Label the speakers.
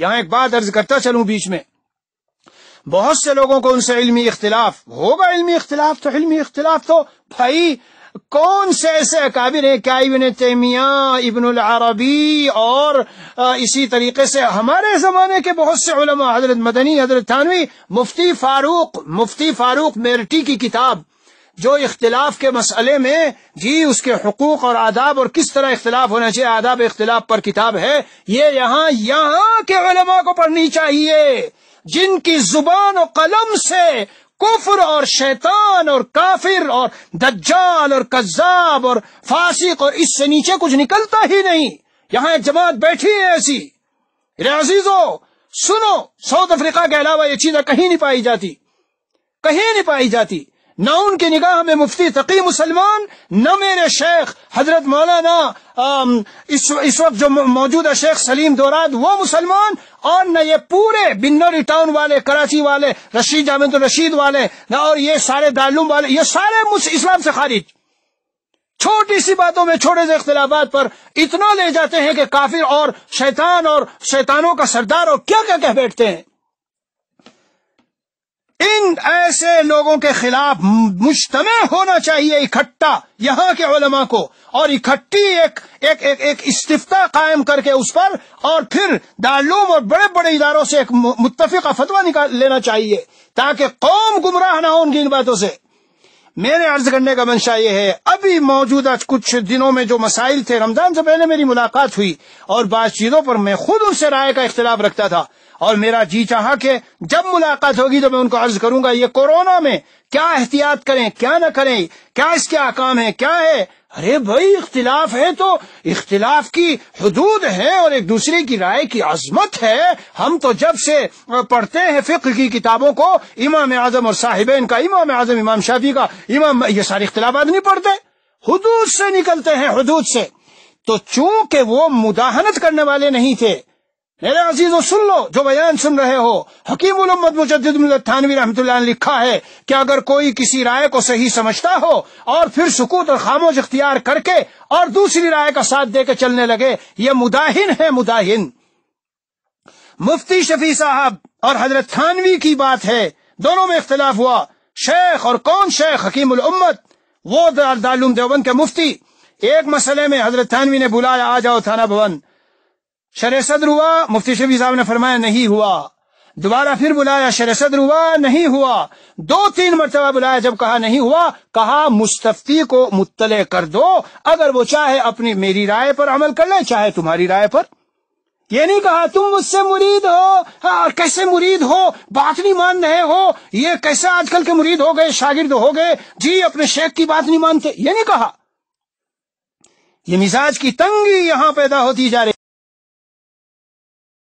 Speaker 1: یہاں ایک بات کرتا چلوں بیچ میں بہت سے لوگوں کو ان سے علمی اختلاف ہوگا علمی اختلاف تو علمی اختلاف تو بھائی کون سے ایسے اکابر ہیں کیا ابن تیمیہ ابن العربی اور اسی طریقے سے ہمارے زمانے کے بہت سے علماء حضرت مدنی حضرت تھانوی مفتی فاروق مفتی فاروق میرٹی کی کتاب جو اختلاف کے مسئلے میں جی اس کے حقوق اور آداب اور کس طرح اختلاف ہونا چاہیے آداب اختلاف پر کتاب ہے یہ یہاں یہاں کے علماء کو پڑھنی چاہیے جن کی زبان و قلم سے کفر اور شیطان اور کافر اور دجال اور کذاب اور فاسق اور اس سے نیچے کچھ نکلتا ہی نہیں یہاں ایک جماعت بیٹھی ہے ایسی عزیزو سنو ساؤتھ افریقہ کے علاوہ یہ چیزیں کہیں نہیں پائی جاتی کہیں نہیں پائی جاتی نہ ان کی نگاہ میں مفتی تقی مسلمان نہ میرے شیخ حضرت مولانا اس وقت جو موجود ہے شیخ سلیم دوراد وہ مسلمان اور نہ یہ پورے بنوری ٹاؤن والے کراچی والے رشید جامع رشید والے نہ اور یہ سارے دارالعلوم والے یہ سارے اسلام سے خارج چھوٹی سی باتوں میں چھوٹے سے اختلافات پر اتنا لے جاتے ہیں کہ کافر اور شیطان اور شیطانوں کا سردار اور کیا کیا کہہ بیٹھتے ہیں ایسے لوگوں کے خلاف مجتمع ہونا چاہیے اکٹھا یہاں کے علماء کو اور اکٹھی ایک ایک ایک, ایک استفتا قائم کر کے اس پر اور پھر دارالعلوم اور بڑے بڑے اداروں سے ایک متفقہ فتویٰ نکال لینا چاہیے تاکہ قوم گمراہ نہ ہو ان کی ان باتوں سے میرے عرض کرنے کا منشا یہ ہے ابھی موجودہ کچھ دنوں میں جو مسائل تھے رمضان سے پہلے میری ملاقات ہوئی اور بات چیتوں پر میں خود ان سے رائے کا اختلاف رکھتا تھا اور میرا جی چاہا کہ جب ملاقات ہوگی تو میں ان کو عرض کروں گا یہ کورونا میں کیا احتیاط کریں کیا نہ کریں کیا اس کے احکام ہیں کیا ہے ارے بھائی اختلاف ہے تو اختلاف کی حدود ہے اور ایک دوسرے کی رائے کی عظمت ہے ہم تو جب سے پڑھتے ہیں فقہ کی کتابوں کو امام اعظم اور صاحبین کا امام اعظم امام شافی کا امام یہ سارے اختلاف آدمی پڑھتے حدود سے نکلتے ہیں حدود سے تو چونکہ وہ مداحنت کرنے والے نہیں تھے میرے عزیز و سن لو جو بیان سن رہے ہو حکیم الامت ملت تھانوی رحمت اللہ نے لکھا ہے کہ اگر کوئی کسی رائے کو صحیح سمجھتا ہو اور پھر سکوت اور خاموش اختیار کر کے اور دوسری رائے کا ساتھ دے کے چلنے لگے یہ مداہن ہے مداہن مفتی شفیع صاحب اور حضرت تھانوی کی بات ہے دونوں میں اختلاف ہوا شیخ اور کون شیخ حکیم الامت وہ دارالعلوم دیوبند کے مفتی ایک مسئلے میں حضرت تھانوی نے بلایا آ جاؤ تھانہ بھون شرح صدر ہوا مفتی شفی صاحب نے فرمایا نہیں ہوا دوبارہ پھر بلایا شرح صدر ہوا نہیں ہوا دو تین مرتبہ بلایا جب کہا نہیں ہوا کہا مستفتی کو مطلع کر دو اگر وہ چاہے اپنی میری رائے پر عمل کر لے چاہے تمہاری رائے پر یہ نہیں کہا تم مجھ سے مرید ہو ہاں، کیسے مرید ہو بات نہیں مان رہے ہو یہ کیسے آج کل کے مرید ہو گئے شاگرد ہو گئے جی اپنے شیخ کی بات نہیں مانتے یہ نہیں کہا یہ مزاج کی تنگی یہاں پیدا ہوتی جا رہی